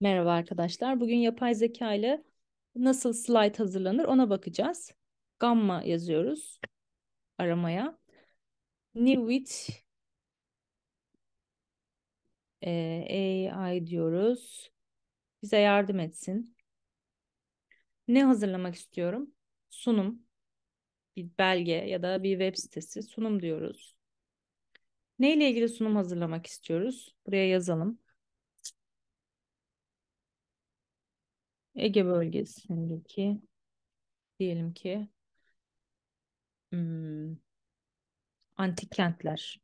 Merhaba arkadaşlar. Bugün yapay zeka ile nasıl slide hazırlanır ona bakacağız. Gamma yazıyoruz aramaya. Newit e, AI diyoruz. Bize yardım etsin. Ne hazırlamak istiyorum? Sunum, bir belge ya da bir web sitesi sunum diyoruz. Neyle ilgili sunum hazırlamak istiyoruz? Buraya yazalım. Ege bölgesindeki diyelim ki hmm, antik kentler.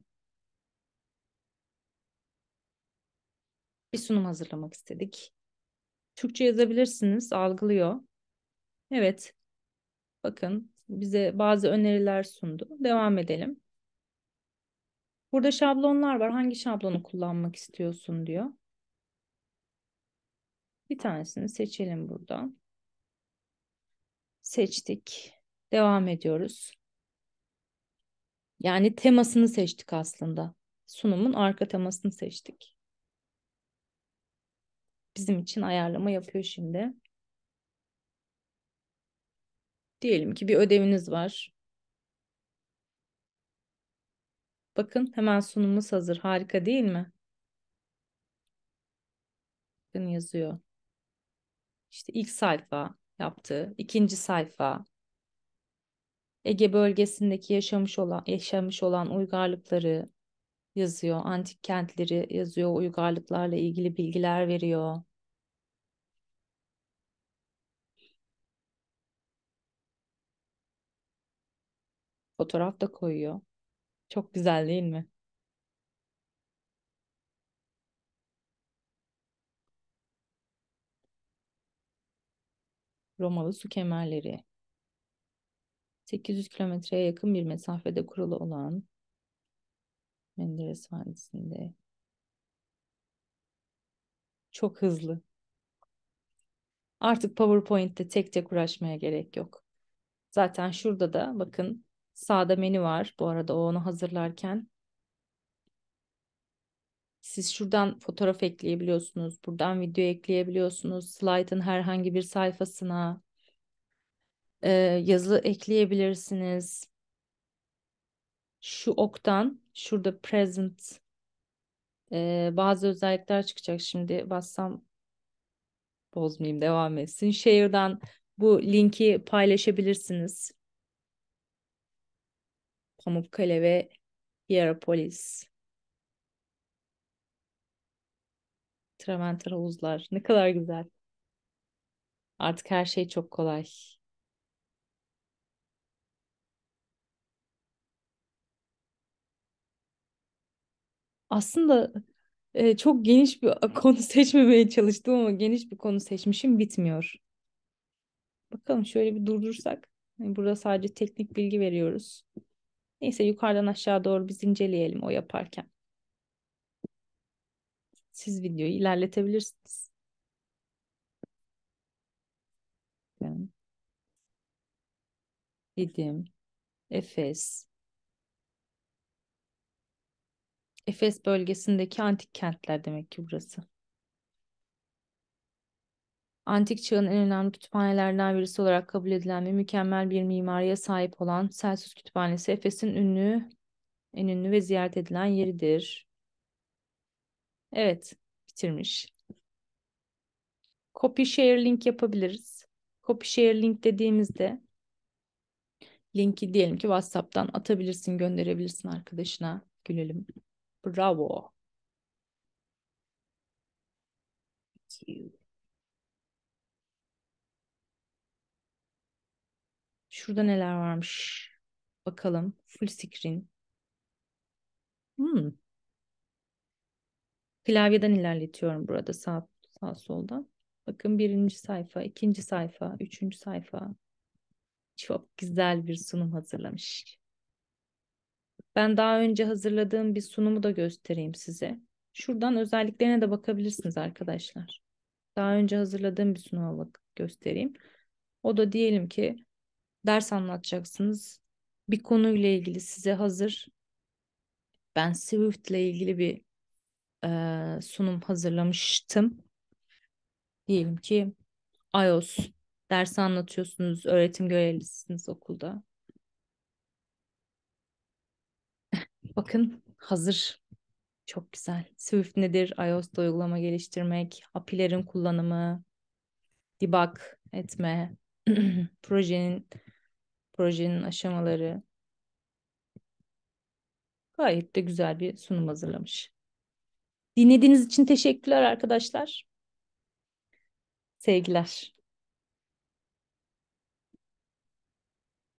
Bir sunum hazırlamak istedik. Türkçe yazabilirsiniz, algılıyor. Evet, bakın bize bazı öneriler sundu. Devam edelim. Burada şablonlar var. Hangi şablonu kullanmak istiyorsun diyor. Bir tanesini seçelim buradan. Seçtik. Devam ediyoruz. Yani temasını seçtik aslında. Sunumun arka temasını seçtik. Bizim için ayarlama yapıyor şimdi. Diyelim ki bir ödeviniz var. Bakın hemen sunumumuz hazır. Harika değil mi? Bakın yazıyor. İşte ilk sayfa yaptığı, ikinci sayfa, Ege bölgesindeki yaşamış olan yaşamış olan uygarlıkları yazıyor. Antik kentleri yazıyor. Uygarlıklarla ilgili bilgiler veriyor. Fotoğraf da koyuyor. Çok güzel değil mi? Romalı su kemerleri. 800 kilometreye yakın bir mesafede kurulu olan Menderes Vadisi'nde çok hızlı. Artık PowerPoint'te tek tek uğraşmaya gerek yok. Zaten şurada da bakın sağda menü var. Bu arada o onu hazırlarken siz şuradan fotoğraf ekleyebiliyorsunuz, buradan video ekleyebiliyorsunuz, slaytın herhangi bir sayfasına e, yazı ekleyebilirsiniz. Şu oktan, şurada present e, bazı özellikler çıkacak şimdi. Bassam bozmayayım devam etsin. Share'dan bu linki paylaşabilirsiniz. Pamukkale ve Hierapolis. Traventer havuzlar. Ne kadar güzel. Artık her şey çok kolay. Aslında e, çok geniş bir konu seçmemeye çalıştım ama geniş bir konu seçmişim bitmiyor. Bakalım şöyle bir durdursak. Hani burada sadece teknik bilgi veriyoruz. Neyse yukarıdan aşağı doğru biz inceleyelim o yaparken siz videoyu ilerletebilirsiniz. Didim, Efes, Efes bölgesindeki antik kentler demek ki burası. Antik çağın en önemli kütüphanelerden birisi olarak kabul edilen ve mükemmel bir mimariye sahip olan Celsus Kütüphanesi Efes'in ünlü, en ünlü ve ziyaret edilen yeridir. Evet, bitirmiş. Copy share link yapabiliriz. Copy share link dediğimizde linki diyelim ki WhatsApp'tan atabilirsin, gönderebilirsin arkadaşına. Gülelim. Bravo. Thank you. Şurada neler varmış? Bakalım. Full screen. Hmm. Klavyeden ilerletiyorum burada sağ, sağ soldan. Bakın birinci sayfa, ikinci sayfa, üçüncü sayfa. Çok güzel bir sunum hazırlamış. Ben daha önce hazırladığım bir sunumu da göstereyim size. Şuradan özelliklerine de bakabilirsiniz arkadaşlar. Daha önce hazırladığım bir sunuma bak göstereyim. O da diyelim ki ders anlatacaksınız. Bir konuyla ilgili size hazır. Ben Swift ile ilgili bir e, sunum hazırlamıştım. Diyelim ki IOS dersi anlatıyorsunuz, öğretim görevlisiniz okulda. Bakın hazır. Çok güzel. Swift nedir? iOS'da uygulama geliştirmek, API'lerin kullanımı, debug etme, projenin projenin aşamaları. Gayet de güzel bir sunum hazırlamış. Dinlediğiniz için teşekkürler arkadaşlar. Sevgiler.